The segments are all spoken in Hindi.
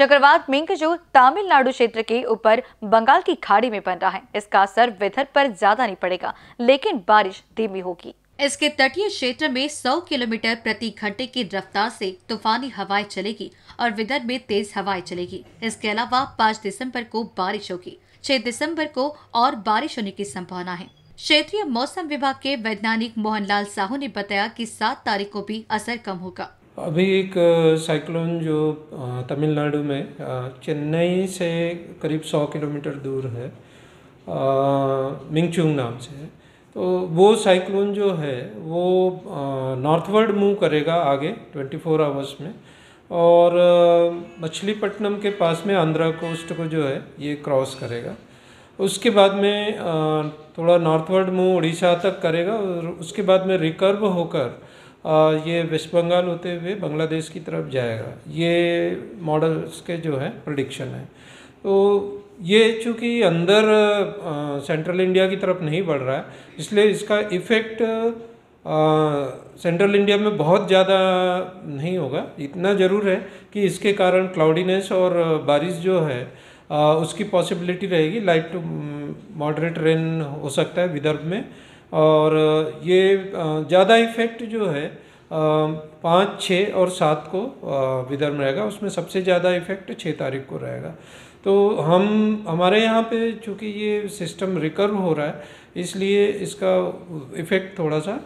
चक्रवात मिंक जो तमिलनाडु क्षेत्र के ऊपर बंगाल की खाड़ी में बन रहा है इसका असर विदर्भ पर ज्यादा नहीं पड़ेगा लेकिन बारिश धीमी होगी इसके तटीय क्षेत्र में 100 किलोमीटर प्रति घंटे की रफ्तार से तूफानी हवाएं चलेगी और विदर्भ में तेज हवाएं चलेगी इसके अलावा 5 दिसंबर को बारिश होगी 6 दिसंबर को और बारिश होने की संभावना है क्षेत्रीय मौसम विभाग के वैज्ञानिक मोहनलाल साहू ने बताया कि 7 तारीख को भी असर कम होगा अभी एक साइक्लोन जो तमिलनाडु में चेन्नई से करीब 100 किलोमीटर दूर है मिंगचुंग नाम से तो वो साइक्लोन जो है वो नॉर्थवर्ड मूव करेगा आगे 24 फोर आवर्स में और मछलीपट्टनम के पास में आंध्रा कोस्ट को जो है ये क्रॉस करेगा उसके बाद में थोड़ा नॉर्थवर्ड मूव उड़ीसा तक करेगा और उसके बाद में रिकर्व होकर ये वेस्ट बंगाल होते हुए बांग्लादेश की तरफ जाएगा ये मॉडल्स के जो है प्रडिक्शन है तो ये चूँकि अंदर सेंट्रल इंडिया की तरफ नहीं बढ़ रहा है इसलिए इसका इफ़ेक्ट सेंट्रल इंडिया में बहुत ज़्यादा नहीं होगा इतना ज़रूर है कि इसके कारण क्लाउडीनेस और बारिश जो है आ, उसकी पॉसिबिलिटी रहेगी लाइट टू मॉडरेट रेन हो सकता है विदर्भ में और ये ज़्यादा इफेक्ट जो है पाँच छः और सात को विदर्भ में रहेगा उसमें सबसे ज़्यादा इफेक्ट छः तारीख को रहेगा तो हम हमारे यहाँ पे चूँकि ये सिस्टम रिकर्व हो रहा है इसलिए इसका इफेक्ट थोड़ा सा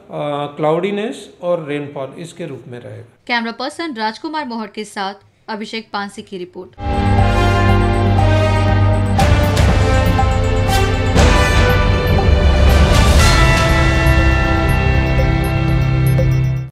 क्लाउडीनेस और रेनफॉल इसके रूप में रहेगा कैमरा पर्सन राजकुमार मोहर के साथ अभिषेक पांसी की रिपोर्ट